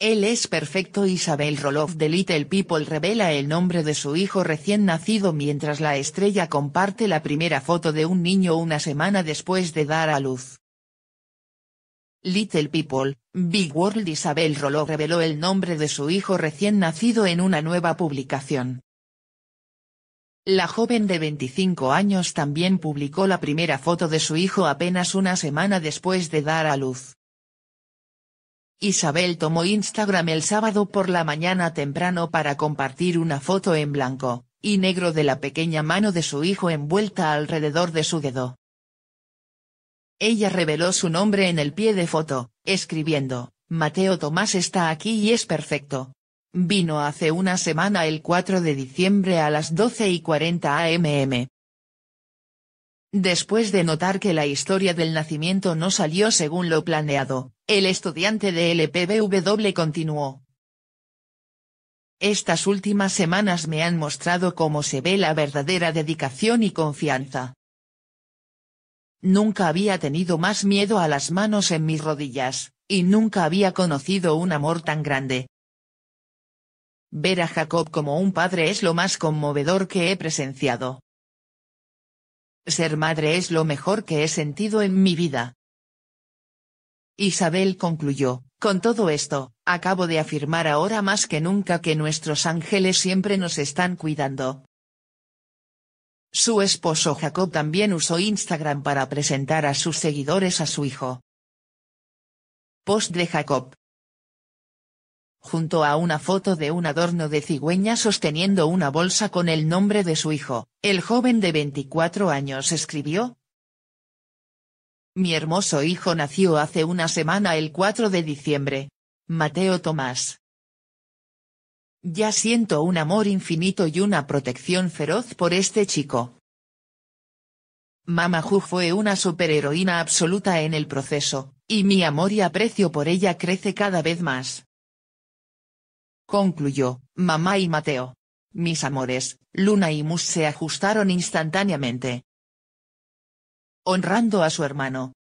Él es perfecto Isabel Roloff de Little People revela el nombre de su hijo recién nacido mientras la estrella comparte la primera foto de un niño una semana después de dar a luz. Little People, Big World Isabel Roloff reveló el nombre de su hijo recién nacido en una nueva publicación. La joven de 25 años también publicó la primera foto de su hijo apenas una semana después de dar a luz. Isabel tomó Instagram el sábado por la mañana temprano para compartir una foto en blanco y negro de la pequeña mano de su hijo envuelta alrededor de su dedo. Ella reveló su nombre en el pie de foto, escribiendo, Mateo Tomás está aquí y es perfecto. Vino hace una semana el 4 de diciembre a las 12 y 40 am. Después de notar que la historia del nacimiento no salió según lo planeado, el estudiante de LPBW continuó. Estas últimas semanas me han mostrado cómo se ve la verdadera dedicación y confianza. Nunca había tenido más miedo a las manos en mis rodillas, y nunca había conocido un amor tan grande. Ver a Jacob como un padre es lo más conmovedor que he presenciado. Ser madre es lo mejor que he sentido en mi vida. Isabel concluyó, con todo esto, acabo de afirmar ahora más que nunca que nuestros ángeles siempre nos están cuidando. Su esposo Jacob también usó Instagram para presentar a sus seguidores a su hijo. Post de Jacob junto a una foto de un adorno de cigüeña sosteniendo una bolsa con el nombre de su hijo, el joven de 24 años escribió. Mi hermoso hijo nació hace una semana el 4 de diciembre. Mateo Tomás. Ya siento un amor infinito y una protección feroz por este chico. Mama Ju fue una superheroína absoluta en el proceso, y mi amor y aprecio por ella crece cada vez más concluyó, mamá y Mateo. Mis amores, Luna y Mus se ajustaron instantáneamente. Honrando a su hermano.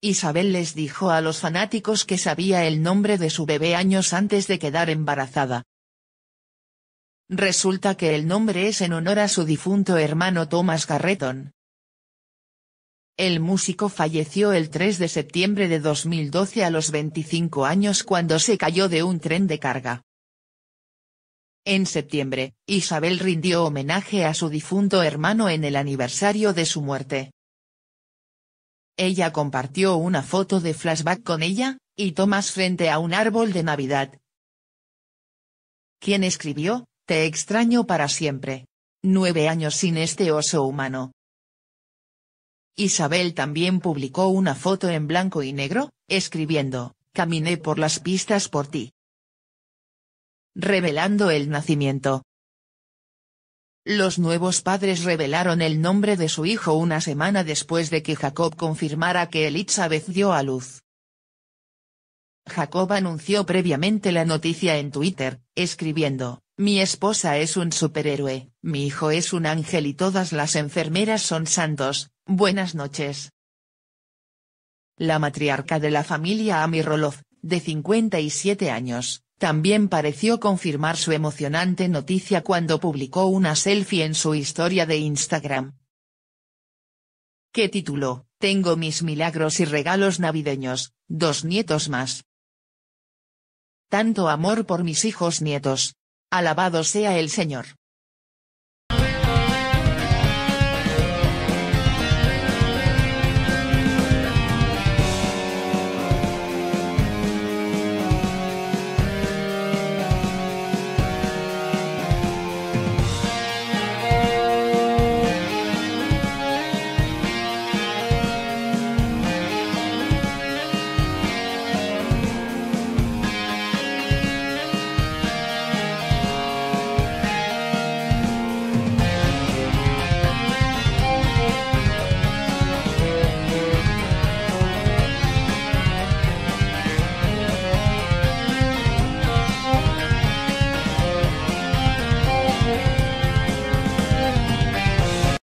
Isabel les dijo a los fanáticos que sabía el nombre de su bebé años antes de quedar embarazada. Resulta que el nombre es en honor a su difunto hermano Thomas Carreton, el músico falleció el 3 de septiembre de 2012 a los 25 años cuando se cayó de un tren de carga. En septiembre, Isabel rindió homenaje a su difunto hermano en el aniversario de su muerte. Ella compartió una foto de flashback con ella, y Tomás frente a un árbol de Navidad. Quien escribió, Te extraño para siempre. Nueve años sin este oso humano. Isabel también publicó una foto en blanco y negro, escribiendo, Caminé por las pistas por ti. Revelando el nacimiento. Los nuevos padres revelaron el nombre de su hijo una semana después de que Jacob confirmara que Elizabeth dio a luz. Jacob anunció previamente la noticia en Twitter, escribiendo, Mi esposa es un superhéroe, mi hijo es un ángel y todas las enfermeras son santos, Buenas noches. La matriarca de la familia Amirolov, de 57 años, también pareció confirmar su emocionante noticia cuando publicó una selfie en su historia de Instagram. ¿Qué título? Tengo mis milagros y regalos navideños, dos nietos más. Tanto amor por mis hijos nietos. Alabado sea el Señor.